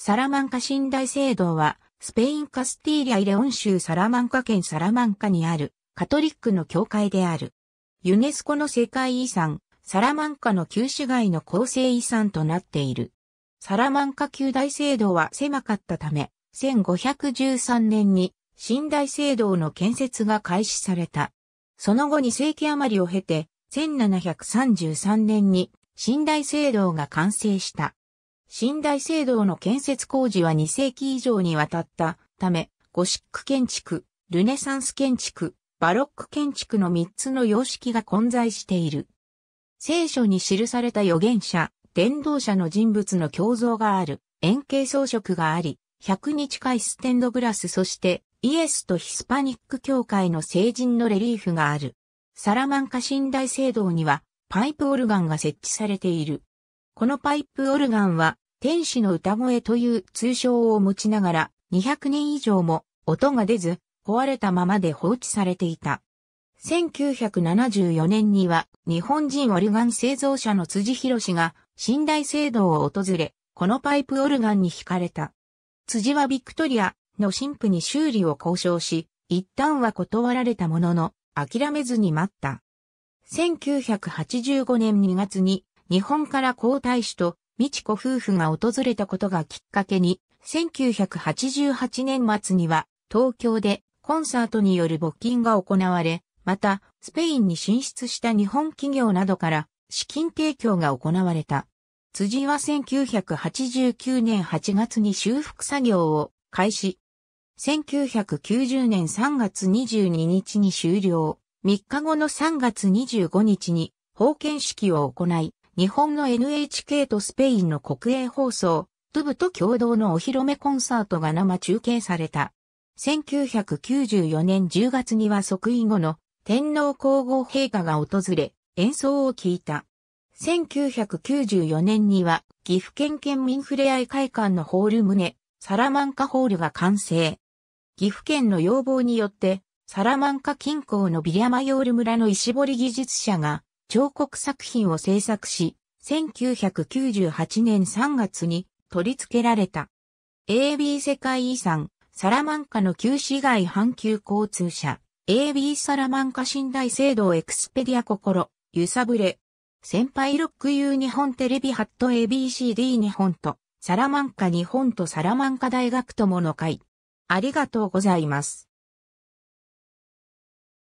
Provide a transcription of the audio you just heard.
サラマンカ寝台聖堂は、スペインカスティーリア・イレオン州サラマンカ県サラマンカにあるカトリックの教会である。ユネスコの世界遺産、サラマンカの旧市街の構成遺産となっている。サラマンカ旧大聖堂は狭かったため、1513年に寝台聖堂の建設が開始された。その後2世紀余りを経て、1733年に寝台聖堂が完成した。新大聖堂の建設工事は2世紀以上にわたったため、ゴシック建築、ルネサンス建築、バロック建築の3つの様式が混在している。聖書に記された預言者、伝道者の人物の胸像がある、円形装飾があり、100に近いステンドグラスそしてイエスとヒスパニック教会の聖人のレリーフがある。サラマンカ寝大聖堂にはパイプオルガンが設置されている。このパイプオルガンは、天使の歌声という通称を持ちながら、200年以上も音が出ず、壊れたままで放置されていた。1974年には、日本人オルガン製造者の辻博氏が、寝台制度を訪れ、このパイプオルガンに惹かれた。辻はビクトリアの神父に修理を交渉し、一旦は断られたものの、諦めずに待った。1985年2月に日本から皇太子と美智子夫婦が訪れたことがきっかけに、1988年末には東京でコンサートによる募金が行われ、またスペインに進出した日本企業などから資金提供が行われた。辻は1989年8月に修復作業を開始。1990年3月22日に終了。3日後の3月25日に封建式を行い、日本の NHK とスペインの国営放送、トゥブと共同のお披露目コンサートが生中継された。1994年10月には即位後の天皇皇后陛下が訪れ、演奏を聞いた。1994年には岐阜県県民ふれあい会館のホール棟、サラマンカホールが完成。岐阜県の要望によって、サラマンカ近郊のビリアマヨール村の石堀技術者が彫刻作品を制作し、1998年3月に取り付けられた。AB 世界遺産、サラマンカの旧市街阪急交通社、AB サラマンカ寝台制度エクスペディア心、揺さぶれ。先輩ロック U 日本テレビハット ABCD 日本と、サラマンカ日本とサラマンカ大学友の会。ありがとうございます。